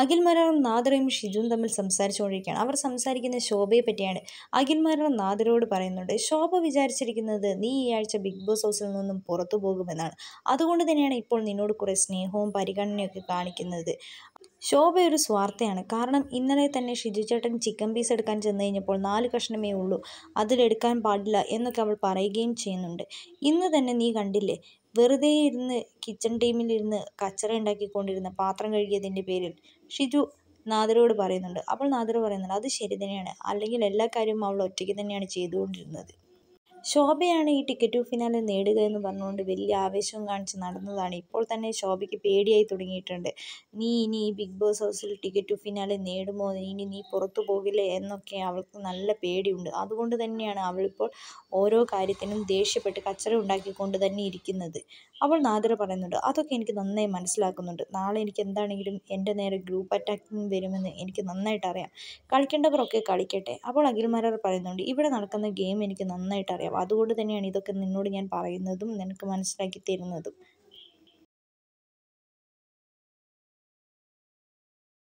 അഖിൽമാരാറും നാദറയും ഷിജുവും തമ്മിൽ സംസാരിച്ചുകൊണ്ടിരിക്കുകയാണ് അവർ സംസാരിക്കുന്ന ശോഭയെ പറ്റിയാണ് അഖിൽമാരാറും നാദറയോട് പറയുന്നുണ്ട് ശോഭ വിചാരിച്ചിരിക്കുന്നത് നീ ഈ ആഴ്ച ബിഗ് ബോസ് ഹൗസിൽ നിന്നും പുറത്തു പോകുമെന്നാണ് അതുകൊണ്ട് തന്നെയാണ് ഇപ്പോൾ നിന്നോട് കുറേ സ്നേഹവും ഒക്കെ കാണിക്കുന്നത് ശോഭയൊരു സ്വാർത്ഥയാണ് കാരണം ഇന്നലെ തന്നെ ഷിജുചേട്ടൻ ചിക്കൻ പീസ് എടുക്കാൻ ചെന്ന് കഴിഞ്ഞപ്പോൾ നാല് കഷ്ണമേ ഉള്ളൂ അതിലെടുക്കാൻ പാടില്ല എന്നൊക്കെ അവൾ പറയുകയും ചെയ്യുന്നുണ്ട് ഇന്ന് തന്നെ നീ കണ്ടില്ലേ വെറുതെ ഇരുന്ന് കിച്ചൺ ടീമിലിരുന്ന് കച്ചറ ഉണ്ടാക്കിക്കൊണ്ടിരുന്ന പാത്രം കഴുകിയതിൻ്റെ പേരിൽ ഷിജു നാദരോട് പറയുന്നുണ്ട് അപ്പോൾ നാദർ പറയുന്നുണ്ട് അത് ശരി തന്നെയാണ് അല്ലെങ്കിൽ എല്ലാ കാര്യവും അവൾ ഒറ്റയ്ക്ക് തന്നെയാണ് ചെയ്തുകൊണ്ടിരുന്നത് ശോഭയാണ് ഈ ടിക്കറ്റ് ടു ഫിനാലെ നേടുക എന്ന് പറഞ്ഞുകൊണ്ട് വലിയ ആവേശം കാണിച്ച് നടന്നതാണ് ഇപ്പോൾ തന്നെ ശോഭയ്ക്ക് പേടിയായി തുടങ്ങിയിട്ടുണ്ട് നീ ഇനി ഈ ബിഗ് ബോസ് ഹൗസിൽ ടിക്കറ്റ് ടു ഫിനാലെ നേടുമോ ഇനി നീ പുറത്തു പോകില്ലേ എന്നൊക്കെ അവൾക്ക് നല്ല പേടിയുണ്ട് അതുകൊണ്ട് തന്നെയാണ് അവളിപ്പോൾ ഓരോ കാര്യത്തിനും ദേഷ്യപ്പെട്ട് കച്ചറ ഉണ്ടാക്കിക്കൊണ്ട് തന്നെ ഇരിക്കുന്നത് അവൾ നാദിര പറയുന്നുണ്ട് അതൊക്കെ എനിക്ക് നന്നായി മനസ്സിലാക്കുന്നുണ്ട് നാളെ എനിക്ക് എന്താണെങ്കിലും എൻ്റെ നേരെ ഗ്രൂപ്പ് അറ്റാക്കിംഗ് വരുമെന്ന് എനിക്ക് നന്നായിട്ട് അറിയാം കളിക്കേണ്ടവരൊക്കെ കളിക്കട്ടെ അപ്പോൾ അഖിൽമാരർ പറയുന്നുണ്ട് ഇവിടെ നടക്കുന്ന ഗെയിം എനിക്ക് നന്നായിട്ട് അറിയാം അതുകൊണ്ട് തന്നെയാണ് ഇതൊക്കെ നിന്നോട് ഞാൻ പറയുന്നതും നിനക്ക് മനസ്സിലാക്കി തരുന്നതും